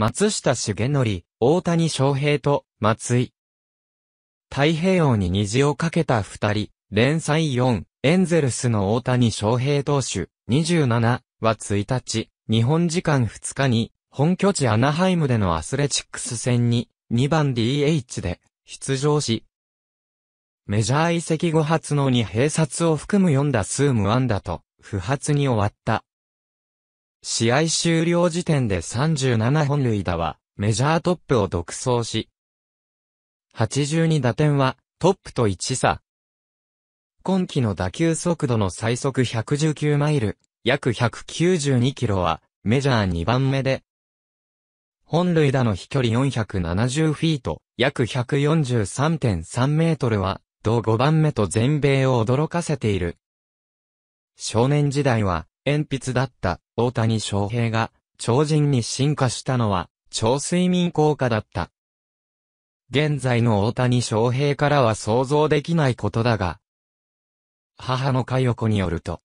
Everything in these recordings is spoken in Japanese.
松下茂則、大谷翔平と、松井。太平洋に虹をかけた二人、連載4、エンゼルスの大谷翔平投手、27は1日、日本時間2日に、本拠地アナハイムでのアスレチックス戦に、2番 DH で、出場し、メジャー移籍後初の2併殺を含む4打数無安打と、不発に終わった。試合終了時点で37本塁打は、メジャートップを独走し、82打点は、トップと1差。今季の打球速度の最速119マイル、約192キロは、メジャー2番目で、本塁打の飛距離470フィート、約143.3メートルは、同5番目と全米を驚かせている。少年時代は、鉛筆だった大谷翔平が超人に進化したのは超睡眠効果だった。現在の大谷翔平からは想像できないことだが、母の佳代子によると、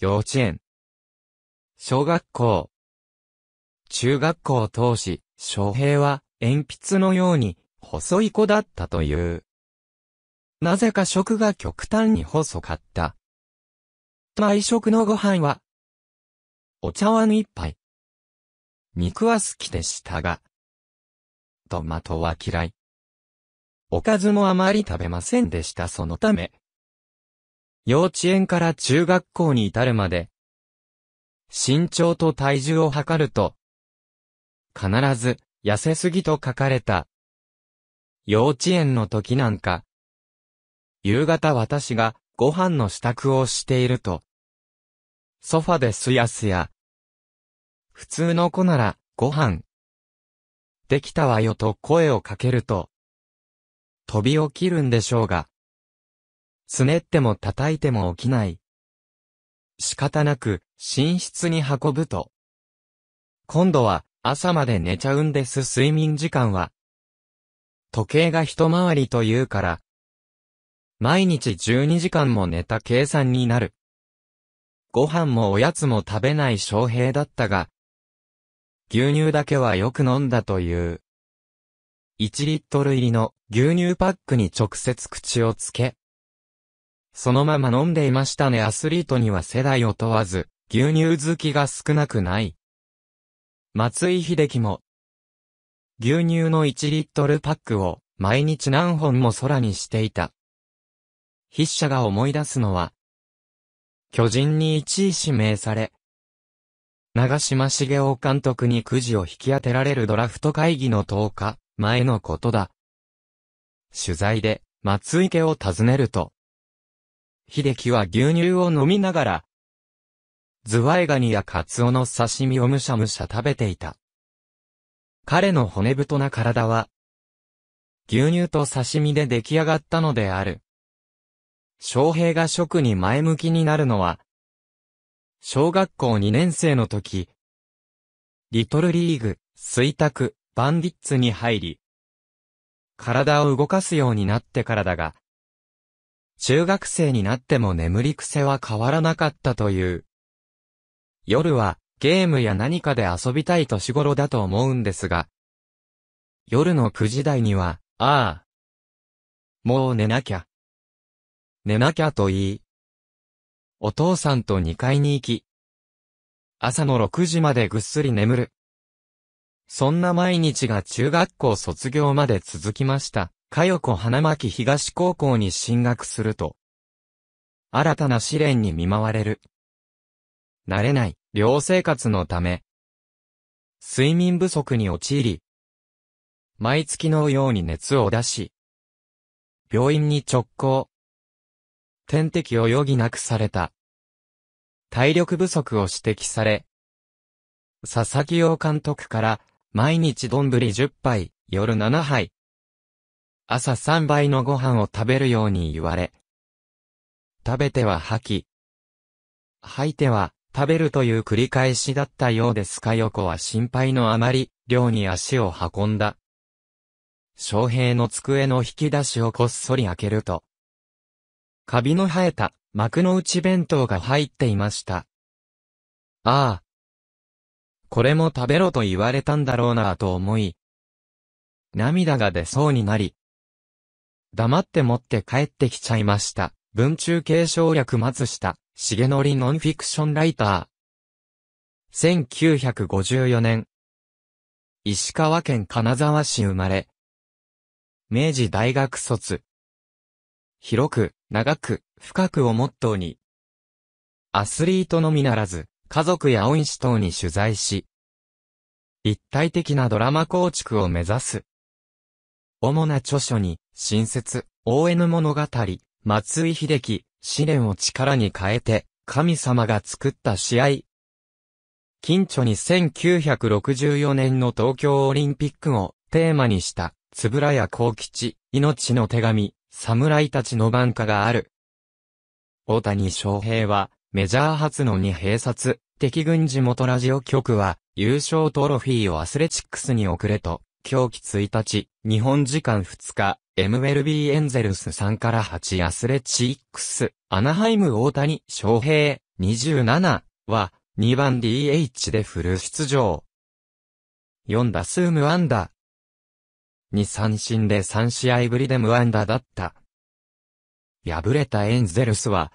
幼稚園、小学校、中学校を通し、翔平は鉛筆のように細い子だったという。なぜか食が極端に細かった。毎食のご飯は、お茶碗一杯。肉は好きでしたが、トマトは嫌い。おかずもあまり食べませんでしたそのため、幼稚園から中学校に至るまで、身長と体重を測ると、必ず、痩せすぎと書かれた。幼稚園の時なんか、夕方私がご飯の支度をしていると、ソファですやすや。普通の子なら、ご飯。できたわよと声をかけると、飛び起きるんでしょうが。つねっても叩いても起きない。仕方なく、寝室に運ぶと。今度は、朝まで寝ちゃうんです睡眠時間は。時計が一回りというから、毎日12時間も寝た計算になる。ご飯もおやつも食べない翔平だったが、牛乳だけはよく飲んだという。1リットル入りの牛乳パックに直接口をつけ。そのまま飲んでいましたねアスリートには世代を問わず、牛乳好きが少なくない。松井秀樹も、牛乳の1リットルパックを毎日何本も空にしていた。筆者が思い出すのは、巨人に一位指名され、長島茂雄監督にくじを引き当てられるドラフト会議の10日前のことだ。取材で松池を訪ねると、秀樹は牛乳を飲みながら、ズワイガニやカツオの刺身をむしゃむしゃ食べていた。彼の骨太な体は、牛乳と刺身で出来上がったのである。翔平が職に前向きになるのは、小学校2年生の時、リトルリーグ、水卓、バンディッツに入り、体を動かすようになってからだが、中学生になっても眠り癖は変わらなかったという。夜はゲームや何かで遊びたい年頃だと思うんですが、夜の9時台には、ああ、もう寝なきゃ、寝なきゃと言い、お父さんと2階に行き、朝の6時までぐっすり眠る。そんな毎日が中学校卒業まで続きました。かよこ花巻東高校に進学すると、新たな試練に見舞われる。慣れない、寮生活のため、睡眠不足に陥り、毎月のように熱を出し、病院に直行。点滴を余儀なくされた。体力不足を指摘され、佐々木洋監督から、毎日丼10杯、夜7杯、朝3杯のご飯を食べるように言われ、食べては吐き、吐いては食べるという繰り返しだったようですか横は心配のあまり、寮に足を運んだ。昌平の机の引き出しをこっそり開けると、カビの生えた幕の内弁当が入っていました。ああ。これも食べろと言われたんだろうなぁと思い、涙が出そうになり、黙って持って帰ってきちゃいました。文中継承略松下、重則ノンフィクションライター。1954年。石川県金沢市生まれ。明治大学卒。広く、長く、深くをモットーに、アスリートのみならず、家族や恩師等に取材し、立体的なドラマ構築を目指す。主な著書に、新説、ON 物語、松井秀樹、試練を力に変えて、神様が作った試合。近所に1964年の東京オリンピックをテーマにした、つぶらや幸吉、命の手紙、侍たちの番下がある。大谷翔平は、メジャー初の2併殺、敵軍地元ラジオ局は、優勝トロフィーをアスレチックスに送れと、狂気1日、日本時間2日、MLB エンゼルス3から8アスレチックス、アナハイム大谷翔平、27は、2番 DH でフル出場。4打数無安打、に三振で三試合ぶりで無安打だった。敗れたエンゼルスは、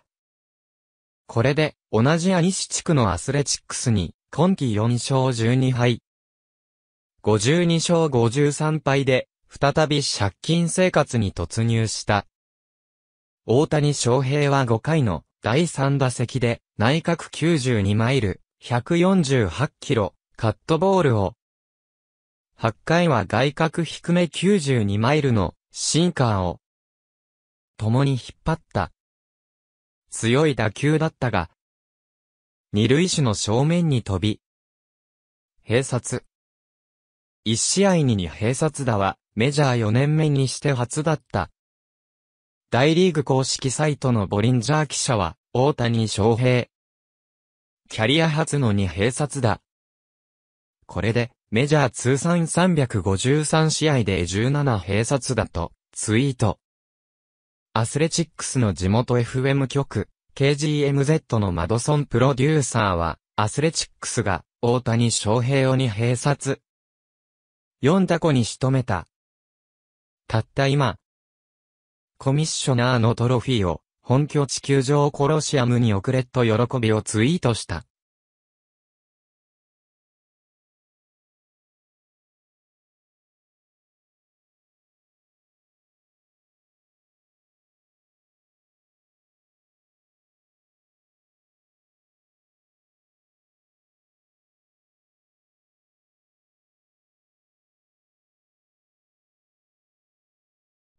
これで同じアニシ地区のアスレチックスに今季4勝12敗。52勝53敗で再び借金生活に突入した。大谷翔平は5回の第3打席で内角92マイル、148キロ、カットボールを8回は外角低め92マイルのシンカーを共に引っ張った。強い打球だったが、二塁手の正面に飛び、閉殺。一試合にに閉殺打は、メジャー4年目にして初だった。大リーグ公式サイトのボリンジャー記者は、大谷翔平。キャリア初の二閉殺打。これで、メジャー通算353試合で17併殺だと、ツイート。アスレチックスの地元 FM 局、KGMZ のマドソンプロデューサーは、アスレチックスが、大谷翔平をに併殺。4タコに仕留めた。たった今。コミッショナーのトロフィーを、本拠地球場コロシアムに送れと喜びをツイートした。